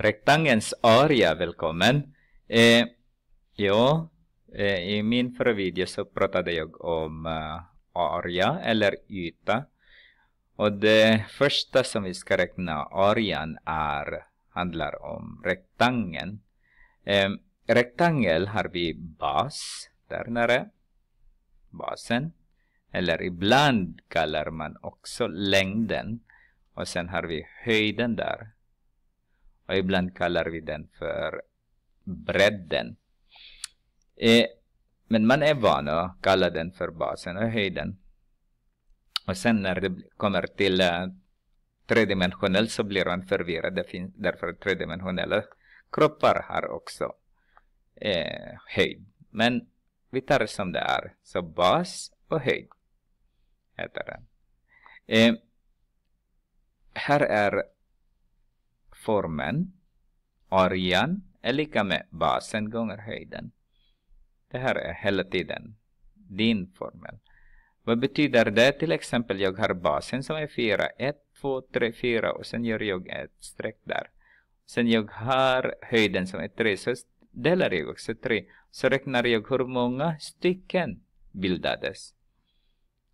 Rektangens area, välkommen. Eh, ja, eh, i min förra video så pratade jag om eh, area eller yta. Och det första som vi ska räkna arean är, handlar om rektangeln. Eh, rektangel har vi bas, där nere, basen. Eller ibland kallar man också längden. Och sen har vi höjden där och ibland kallar vi den för bredden. Eh, men man är van att kalla den för basen och höjden. Och sen när det kommer till eh, tredimensionell så blir man förvirrad därför att tredimensionella kroppar har också eh, höjd. Men vi tar det som det är. Så bas och höjd heter den. Eh, här är formen, orjan, är lika med basen gånger höjden. Det här är hela tiden din formel. Vad betyder det? Till exempel jag har basen som är 4, 1, 2, 3, 4 och sen gör jag ett streck där. Sen jag har höjden som är 3 så delar jag också 3. Så räknar jag hur många stycken bildades.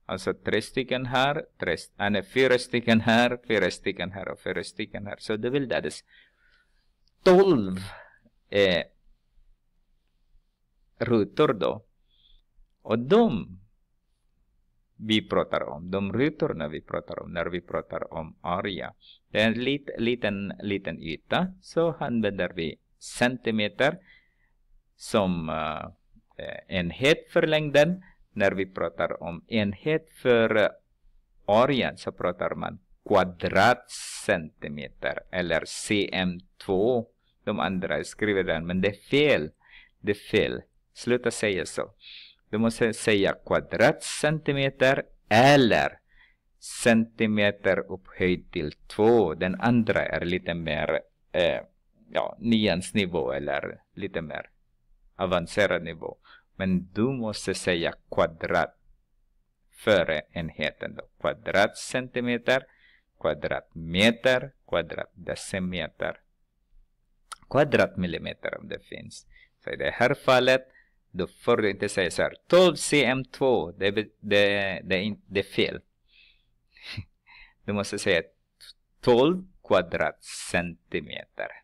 Alltså tre stycken här, tre, äh, nej, fyra stycken här, fyra stycken här och fyra stycken här. Så det bildades 12 eh, rutor då. Och de vi pratar om, de rutorna vi pratar om när vi pratar om area, Det är en lit, liten, liten yta, så använder vi centimeter som uh, enhet för längden när vi pratar om enhet för orgen så pratar man kvadratcentimeter eller cm2. De andra skriver den, men det är fel. Det är fel. Sluta säga så. Du måste säga kvadratcentimeter eller centimeter upphöjd till 2. Den andra är lite mer eh, ja, nians nivå eller lite mer avancerad nivå. Men du måste säga kvadrat före enheten. Då. Kvadratcentimeter, kvadratmeter, kvadratdecimeter, kvadratmillimeter om det finns. Så i det här fallet då får du inte säga så här 12 cm2, det, det, det, det är fel. Du måste säga 12 kvadratcentimeter.